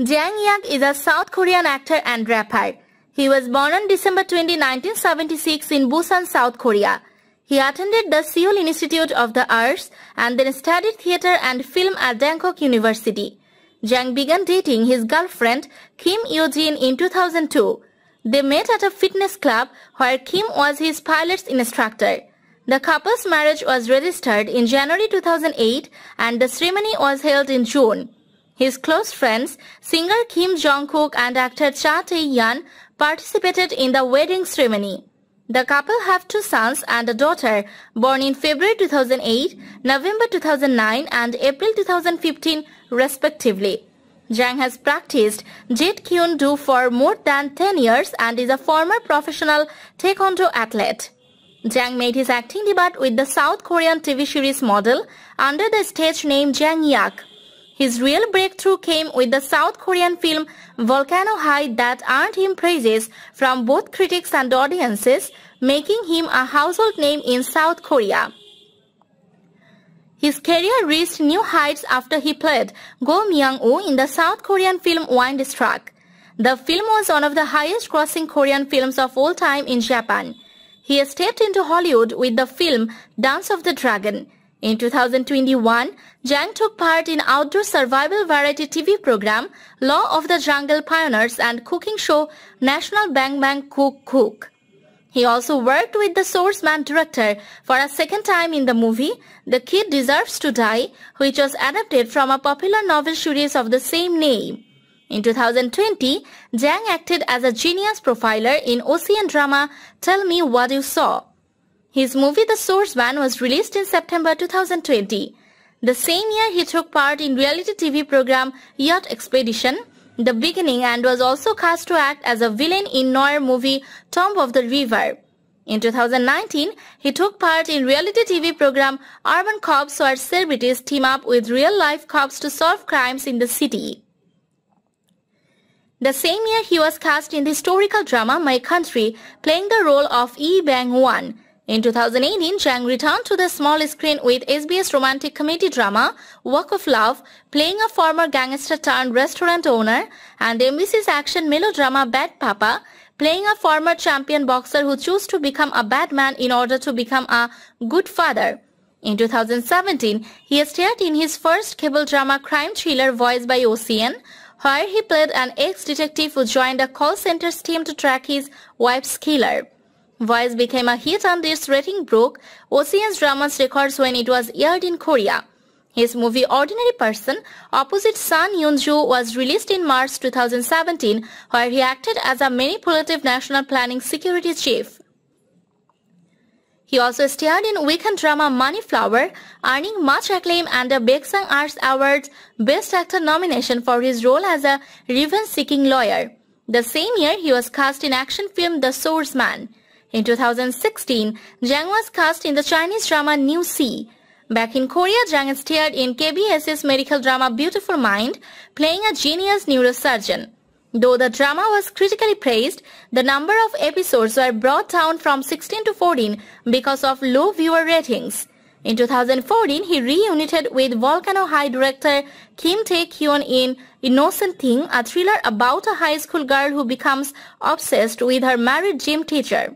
Jang Yak is a South Korean actor and rapper. He was born on December 20, 1976 in Busan, South Korea. He attended the Seoul Institute of the Arts and then studied theater and film at Bangkok University. Jang began dating his girlfriend Kim yoo in 2002. They met at a fitness club where Kim was his pilot's instructor. The couple's marriage was registered in January 2008 and the ceremony was held in June. His close friends, singer Kim Jong-kook and actor Cha Tae-yeon, participated in the wedding ceremony. The couple have two sons and a daughter, born in February 2008, November 2009 and April 2015 respectively. Jang has practiced Jeet Kune Do for more than 10 years and is a former professional taekwondo athlete. Jang made his acting debut with the South Korean TV series model under the stage name Jang Yak. His real breakthrough came with the South Korean film Volcano High that earned him praises from both critics and audiences, making him a household name in South Korea. His career reached new heights after he played Go Myung-woo in the South Korean film Windstruck. The film was one of the highest-grossing Korean films of all time in Japan. He stepped into Hollywood with the film Dance of the Dragon. In 2021, Jang took part in outdoor survival variety TV program Law of the Jungle Pioneers and cooking show National Bang Bang Cook Cook. He also worked with the man director for a second time in the movie The Kid Deserves to Die, which was adapted from a popular novel series of the same name. In 2020, Jang acted as a genius profiler in Ocean drama Tell Me What You Saw. His movie The Source Van was released in September 2020. The same year he took part in reality TV program Yacht Expedition, The Beginning and was also cast to act as a villain in noir movie Tomb of the River. In 2019, he took part in reality TV program Urban Cops where celebrities team up with real-life cops to solve crimes in the city. The same year he was cast in the historical drama My Country, playing the role of Yi Bang-wan, in 2018, Chang returned to the small screen with SBS romantic comedy drama Walk of Love, playing a former gangster turned restaurant owner, and MBC's action melodrama Bad Papa, playing a former champion boxer who chose to become a bad man in order to become a good father. In 2017, he starred in his first cable drama crime thriller voiced by Ocean, where he played an ex-detective who joined a call center's team to track his wife's killer. Voice became a hit and its rating broke Ocean's Dramas records when it was aired in Korea. His movie Ordinary Person, opposite Sun Yun-joo, was released in March 2017, where he acted as a manipulative national planning security chief. He also starred in weekend drama Money Flower, earning much acclaim and a Baeksang Arts Awards Best Actor nomination for his role as a revenge-seeking lawyer. The same year, he was cast in action film The Swordsman. In 2016, Jang was cast in the Chinese drama New Sea. Back in Korea, Jang starred in KBS's medical drama Beautiful Mind, playing a genius neurosurgeon. Though the drama was critically praised, the number of episodes were brought down from 16 to 14 because of low viewer ratings. In 2014, he reunited with Volcano High director Kim Tae-kyun in Innocent Thing, a thriller about a high school girl who becomes obsessed with her married gym teacher.